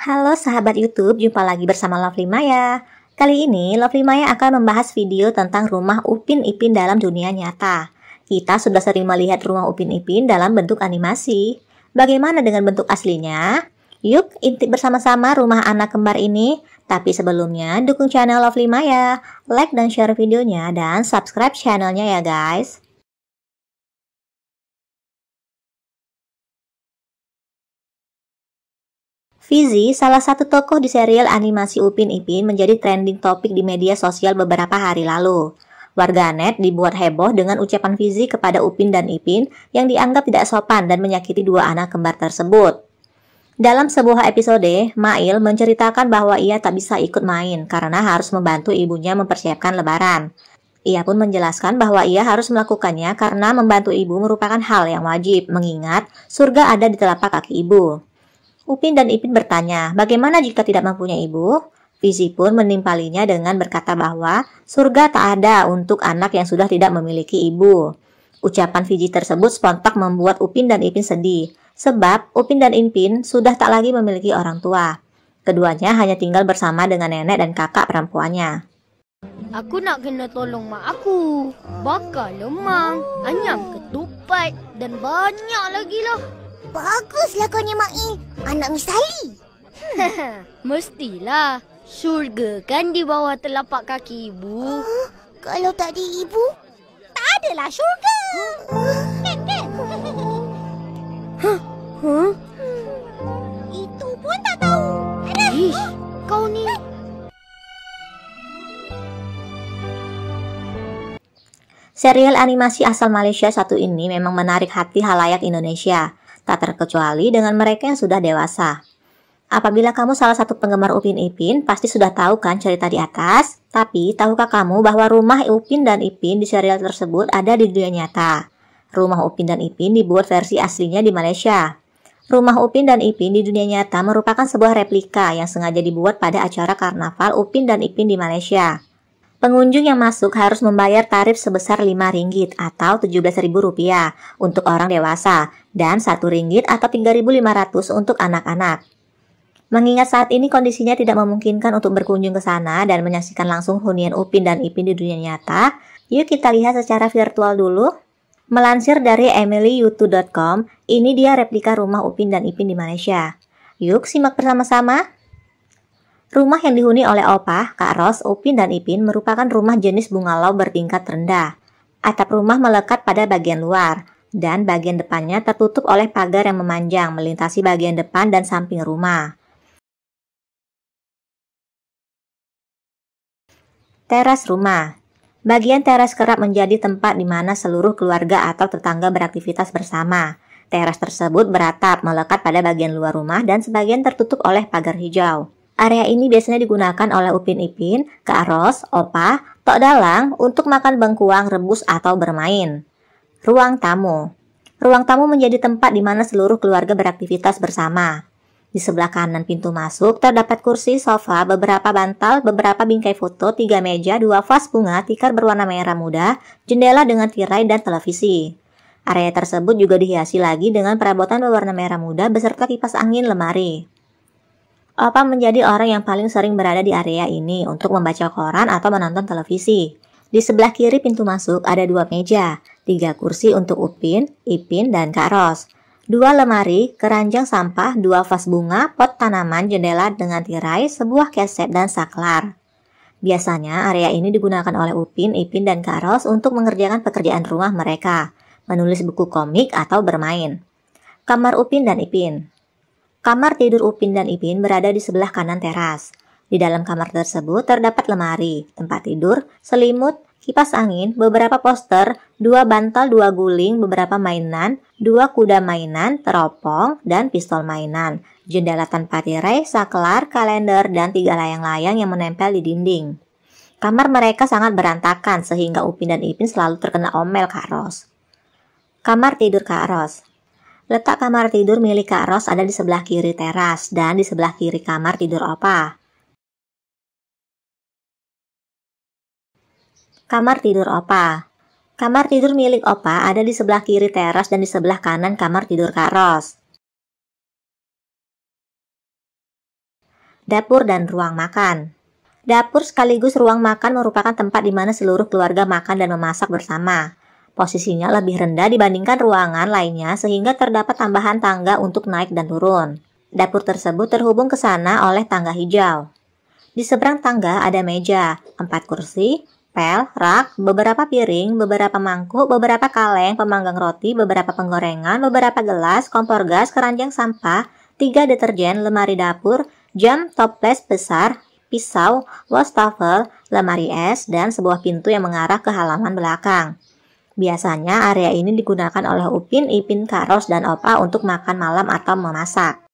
Halo sahabat YouTube, jumpa lagi bersama Lovely Maya. Kali ini Lovely Maya akan membahas video tentang rumah Upin Ipin dalam dunia nyata. Kita sudah sering melihat rumah Upin Ipin dalam bentuk animasi. Bagaimana dengan bentuk aslinya? Yuk intip bersama-sama rumah anak kembar ini. Tapi sebelumnya dukung channel Lovely Maya, like dan share videonya dan subscribe channelnya ya guys. Fizi, salah satu tokoh di serial animasi Upin Ipin menjadi trending topik di media sosial beberapa hari lalu. Warganet dibuat heboh dengan ucapan Fizi kepada Upin dan Ipin yang dianggap tidak sopan dan menyakiti dua anak kembar tersebut. Dalam sebuah episode, Mail menceritakan bahwa ia tak bisa ikut main karena harus membantu ibunya mempersiapkan lebaran. Ia pun menjelaskan bahwa ia harus melakukannya karena membantu ibu merupakan hal yang wajib, mengingat surga ada di telapak kaki ibu. Upin dan Ipin bertanya, bagaimana jika tidak mempunyai ibu? Fizi pun menimpalinya dengan berkata bahwa surga tak ada untuk anak yang sudah tidak memiliki ibu. Ucapan Fiji tersebut spontak membuat Upin dan Ipin sedih, sebab Upin dan Ipin sudah tak lagi memiliki orang tua. Keduanya hanya tinggal bersama dengan nenek dan kakak perempuannya. Aku nak kena tolong mak aku. Bakar lemang, anyam ketupat dan banyak lagi lah. Baguslah kau nyemai anak misali. Ali. mestilah. Surga kan di bawah telapak kaki ibu. Uh, kalau tak ada ibu, tak adalah surga. Kan, Hah? Huh? Hmm, itu pun tak tahu. Ada. Ish, kau ni. Serial animasi asal Malaysia satu ini memang menarik hati halayak Indonesia tak terkecuali dengan mereka yang sudah dewasa. Apabila kamu salah satu penggemar Upin Ipin, pasti sudah tahu kan cerita di atas? Tapi, tahukah kamu bahwa rumah Upin dan Ipin di serial tersebut ada di dunia nyata? Rumah Upin dan Ipin dibuat versi aslinya di Malaysia. Rumah Upin dan Ipin di dunia nyata merupakan sebuah replika yang sengaja dibuat pada acara karnaval Upin dan Ipin di Malaysia. Pengunjung yang masuk harus membayar tarif sebesar 5 ringgit atau 17.000 rupiah untuk orang dewasa dan 1 ringgit atau 3500 untuk anak-anak. Mengingat saat ini kondisinya tidak memungkinkan untuk berkunjung ke sana dan menyaksikan langsung hunian Upin dan Ipin di dunia nyata, yuk kita lihat secara virtual dulu. Melansir dari EmilyYouTube.com, ini dia replika rumah Upin dan Ipin di Malaysia. Yuk simak bersama-sama. Rumah yang dihuni oleh Opa, Kak Ros, Upin, dan Ipin merupakan rumah jenis bungalow bertingkat rendah. Atap rumah melekat pada bagian luar, dan bagian depannya tertutup oleh pagar yang memanjang melintasi bagian depan dan samping rumah. Teras rumah Bagian teras kerap menjadi tempat di mana seluruh keluarga atau tetangga beraktivitas bersama. Teras tersebut beratap melekat pada bagian luar rumah dan sebagian tertutup oleh pagar hijau. Area ini biasanya digunakan oleh Upin Ipin, Kak Ros, Opa, Tok Dalang untuk makan bengkuang rebus atau bermain. Ruang tamu. Ruang tamu menjadi tempat di mana seluruh keluarga beraktivitas bersama. Di sebelah kanan pintu masuk terdapat kursi, sofa, beberapa bantal, beberapa bingkai foto, tiga meja, dua vas bunga, tikar berwarna merah muda, jendela dengan tirai, dan televisi. Area tersebut juga dihiasi lagi dengan perabotan berwarna merah muda beserta kipas angin lemari apa menjadi orang yang paling sering berada di area ini untuk membaca koran atau menonton televisi. Di sebelah kiri pintu masuk ada dua meja, tiga kursi untuk Upin, Ipin, dan Kak Ros. Dua lemari, keranjang sampah, dua vas bunga, pot tanaman, jendela dengan tirai, sebuah keset, dan saklar. Biasanya area ini digunakan oleh Upin, Ipin, dan Kak Ros untuk mengerjakan pekerjaan rumah mereka, menulis buku komik atau bermain. Kamar Upin dan Ipin Kamar tidur Upin dan Ipin berada di sebelah kanan teras. Di dalam kamar tersebut terdapat lemari, tempat tidur, selimut, kipas angin, beberapa poster, dua bantal, dua guling, beberapa mainan, dua kuda mainan, teropong, dan pistol mainan, jendela tanpa tirai, saklar, kalender, dan tiga layang-layang yang menempel di dinding. Kamar mereka sangat berantakan sehingga Upin dan Ipin selalu terkena omel Kak Ros. Kamar tidur Kak Ros Letak kamar tidur milik Kak Ros ada di sebelah kiri teras dan di sebelah kiri kamar tidur Opa. Kamar tidur Opa Kamar tidur milik Opa ada di sebelah kiri teras dan di sebelah kanan kamar tidur Kak Ros. Dapur dan ruang makan Dapur sekaligus ruang makan merupakan tempat di mana seluruh keluarga makan dan memasak bersama. Posisinya lebih rendah dibandingkan ruangan lainnya sehingga terdapat tambahan tangga untuk naik dan turun. Dapur tersebut terhubung ke sana oleh tangga hijau. Di seberang tangga ada meja, empat kursi, pel, rak, beberapa piring, beberapa mangkuk, beberapa kaleng, pemanggang roti, beberapa penggorengan, beberapa gelas, kompor gas, keranjang sampah, tiga deterjen, lemari dapur, jam toples besar, pisau, wastafel, lemari es, dan sebuah pintu yang mengarah ke halaman belakang. Biasanya area ini digunakan oleh Upin, Ipin, Karos, dan Opa untuk makan malam atau memasak.